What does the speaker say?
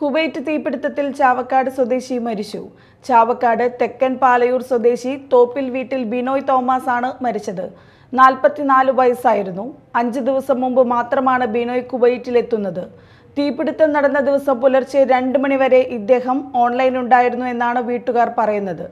Kuwait തീപിടുത്തത്തിൽ Chavakkad സ്വദേശി മരിച്ചു ചാവക്കാട് തെക്കൻ പാലയൂർ സ്വദേശി തോപ്പിൽ വീട്ടിൽ ബിനോയ് തോമസ് ആണ് മരിച്ചത് നാൽപ്പത്തിനാല് വയസ്സായിരുന്നു അഞ്ച് ദിവസം മുമ്പ് മാത്രമാണ് ബിനോയ് കുവൈറ്റിലെത്തുന്നത് തീപിടുത്തം നടന്ന ദിവസം പുലർച്ചെ രണ്ട് മണിവരെ ഇദ്ദേഹം ഓൺലൈൻ ഉണ്ടായിരുന്നു എന്നാണ് വീട്ടുകാർ പറയുന്നത്